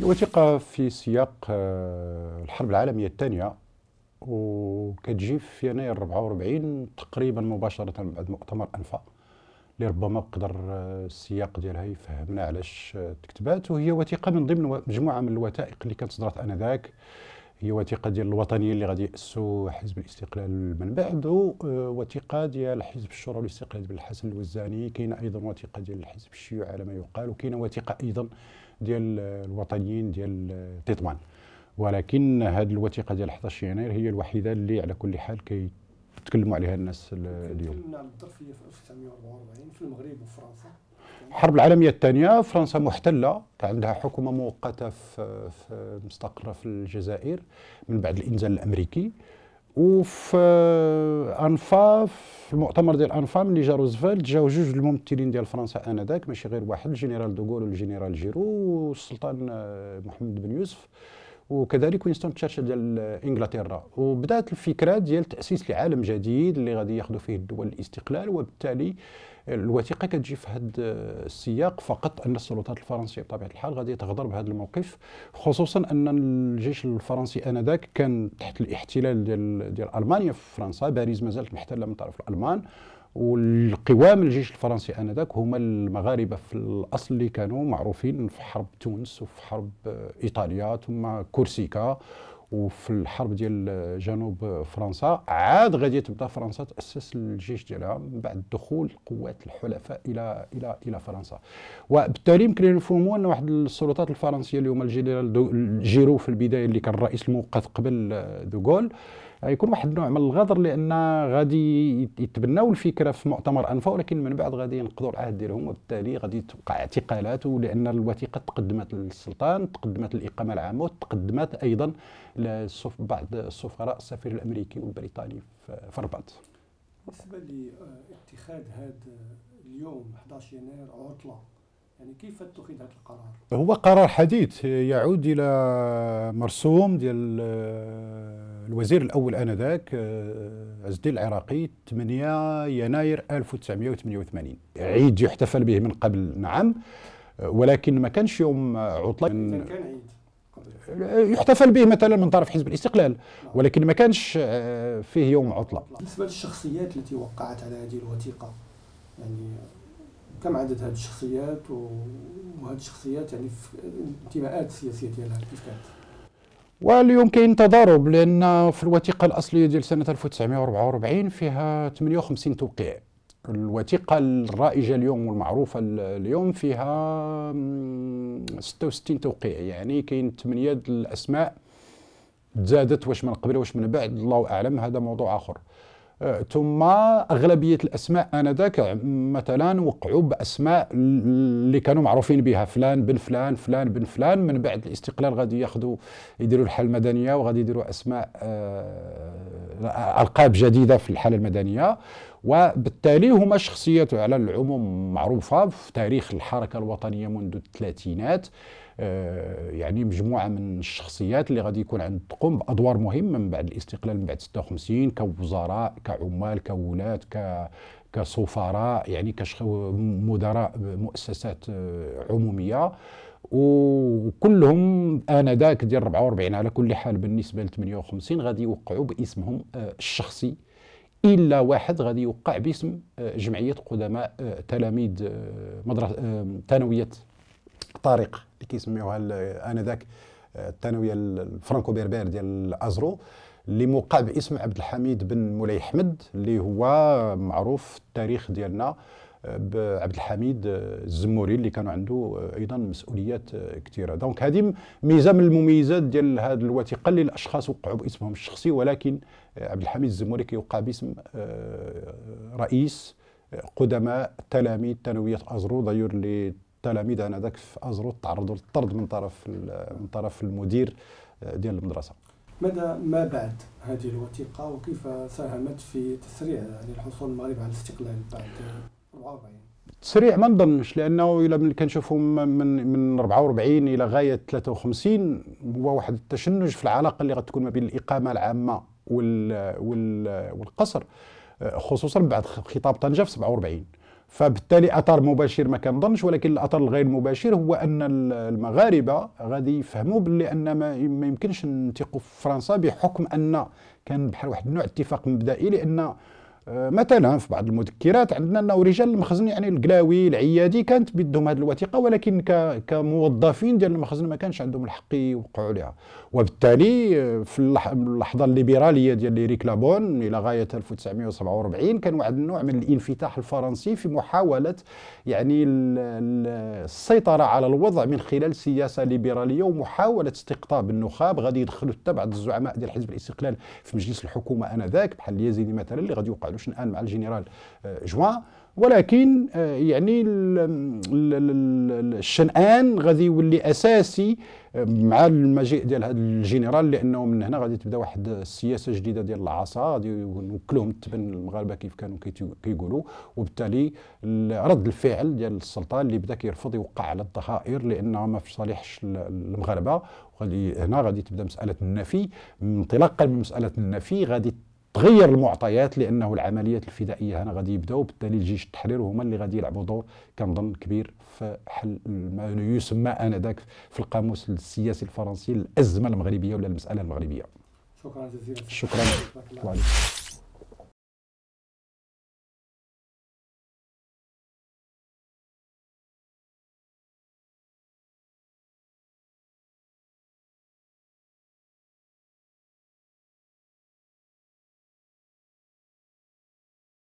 الوثيقة في سياق آه، الحرب العالمية الثانية وكتجي في يناير 44 تقريبا مباشرة بعد مؤتمر أنفا اللي ربما قدر آه، السياق ديالها يفهمنا علاش آه، تكتبات وهي وثيقة من ضمن مجموعة من الوثائق اللي كانت صدرت آنذاك هي وثيقه ديال الوطنيين اللي غادي ياسوا حزب الاستقلال من بعد آه، وثيقه ديال حزب الشورى والاستقلال بالحسن الوزاني كاينه ايضا وثيقه ديال الحزب الشيوعي على ما يقال وكاينه وثيقه ايضا ديال الوطنيين ديال تطمان ولكن هذه الوثيقه ديال 11 يناير هي الوحيده اللي على كل حال كي تكلموا عليها الناس اليوم تكلمنا على الظرفيه في 1944 في المغرب وفرنسا الحرب العالميه الثانيه فرنسا محتله كان عندها حكومه مؤقته في, في مستقره في الجزائر من بعد الانزال الامريكي وفي انفا في المؤتمر ديال انفا ملي جا روزفلت جاو جوج الممثلين ديال فرنسا انذاك ماشي غير واحد الجنرال دوغول والجنرال جيرو والسلطان محمد بن يوسف وكذلك وينستون تشرشل ديال انجلترا وبدات الفكره ديال تاسيس لعالم جديد اللي غادي ياخذوا فيه الدول الاستقلال وبالتالي الوثيقه كتجي في هذا السياق فقط ان السلطات الفرنسيه بطبيعه الحال غادي تغدر بهذا الموقف خصوصا ان الجيش الفرنسي انذاك كان تحت الاحتلال ديال ديال المانيا في فرنسا باريس ما زالت محتله من طرف الالمان والقوام الجيش الفرنسي انذاك هما المغاربه في الاصل اللي كانوا معروفين في حرب تونس وفي حرب آه، ايطاليا ثم كورسيكا وفي الحرب ديال جنوب فرنسا عاد غادي تبدا فرنسا تاسس الجيش ديالها من بعد دخول قوات الحلفاء الى الى الى فرنسا وبالتالي يمكن نفهموا ان واحد السلطات الفرنسيه اليوم الجنرال جيرو في البدايه اللي كان الرئيس المؤقت قبل آه، دوغول آه، يكون واحد النوع من الغدر لان غادي يتبناو الفكره في مؤتمر انفا ولكن من بعد غادي ينقضوا العهد ديالهم وبالتالي غادي توقع اعتقالات لان الوثيقه تقدمت للسلطان تقدمت للاقامه العامه وتقدمت ايضا بعض السفراء السفير الامريكي والبريطاني في الرباط بالنسبه لاتخاذ هذا اليوم 11 يناير عطله يعني كيف اتخذ هذا القرار؟ هو قرار حديث يعود الى مرسوم ديال آه، الوزير الاول انذاك عز آه، الدين العراقي 8 يناير 1988 عيد يحتفل به من قبل نعم آه، ولكن ما كانش يوم عطله كان عيد يحتفل به مثلا من طرف حزب الاستقلال نعم. ولكن ما كانش فيه يوم عطله بالنسبه للشخصيات التي وقعت على هذه الوثيقه يعني كم عدد هذه الشخصيات وهذه الشخصيات يعني الانتماءات السياسيه ديالها كيف كانت؟ كاين تضارب لان في الوثيقه الاصليه ديال سنه 1944 فيها 58 توقيع الوثيقه الرائجه اليوم والمعروفه اليوم فيها 66 توقيع يعني كاين 8 الاسماء تزادت واش من قبل واش من بعد الله اعلم هذا موضوع اخر ثم اغلبيه الاسماء انذاك مثلا وقعوا باسماء اللي كانوا معروفين بها فلان بن فلان فلان بن فلان من بعد الاستقلال غادي ياخذوا يديروا الحاله المدنيه وغادي يديروا اسماء آه، القاب جديده في الحاله المدنيه وبالتالي هما شخصيات على العموم معروفه في تاريخ الحركه الوطنيه منذ الثلاثينات آه، يعني مجموعه من الشخصيات اللي غادي يكون عند تقوم بادوار مهمه من بعد الاستقلال من بعد 56 كوزراء كعمال كولاة ك كسفراء يعني كمدراء مؤسسات آه، عموميه وكلهم انذاك ديال 44 على كل حال بالنسبه ل 58 غادي يوقعوا باسمهم آه، الشخصي الا واحد غادي يوقع باسم جمعيه قدماء تلاميذ مدرسه ثانويه الطارق اللي كيسميوها انذاك آه، الثانويه الفرانكو بيربير ديال ازرو اللي موقع باسم عبد الحميد بن مولاي حمد اللي هو معروف في التاريخ ديالنا آه، بعبد الحميد آه، الزموري اللي كانوا عنده ايضا مسؤوليات كثيره دونك هذه ميزه من المميزات ديال هذه الوثيقه اللي الاشخاص وقعوا باسمهم الشخصي ولكن عبد الحميد الزموري كيوقع باسم رئيس قدماء تلاميذ ثانويه ازرو ضيور اللي التلاميذ انذاك في ازرو تعرضوا للطرد من طرف من طرف المدير آه، ديال المدرسه ماذا ما بعد هذه الوثيقه وكيف ساهمت في تسريع للحصول المغرب على الاستقلال بعد 44 تسريع ما نظنش لانه الى من كنشوفوا من من 44 الى غايه 53 هو واحد التشنج في العلاقه اللي غتكون ما بين الاقامه العامه وال وال والقصر آه، خصوصا بعد خطاب طنجه في 47 فبالتالي اثر مباشر ما كنظنش ولكن الاثر الغير مباشر هو ان المغاربه غادي يفهموا باللي ان ما يمكنش ننتقوا في فرنسا بحكم ان كان بحال واحد النوع اتفاق مبدئي لان آه، مثلا في بعض المذكرات عندنا انه رجال المخزن يعني القلاوي العيادي كانت بدهم هذه الوثيقه ولكن كموظفين ديال المخزن ما كانش عندهم الحق يوقعوا عليها وبالتالي آه، في اللحظه الليبراليه ديال ليريك لابون الى غايه 1947 كان واحد النوع من الانفتاح الفرنسي في محاوله يعني السيطره على الوضع من خلال سياسه ليبراليه ومحاوله استقطاب النخاب غادي يدخلوا حتى بعض الزعماء ديال حزب الاستقلال في مجلس الحكومه انذاك بحال اليزيدي مثلا اللي غادي يوقع باش نآن مع الجنرال آه، جوان ولكن آه، يعني الشنآن غادي يولي اساسي آه، مع المجيء ديال هذا الجنرال لانه من هنا غادي تبدا واحد السياسه جديده ديال العصا غادي نوكلوهم التبن المغاربه كيف كانوا كيقولوا وبالتالي رد الفعل ديال السلطه اللي بدا كيرفض يوقع على الضخائر لانه ما في صالحش المغاربه وغادي هنا غادي تبدا مساله النفي انطلاقا من مساله النفي غادي تغير المعطيات لانه العمليات الفدائيه هنا غادي يبداو بالتالي جيش التحرير هما اللي غادي يلعبوا دور كنظن كبير في حل ما يسمى انذاك في القاموس السياسي الفرنسي الازمه المغربيه ولا المساله المغربيه شكرا جزيلا شكرا شكرا.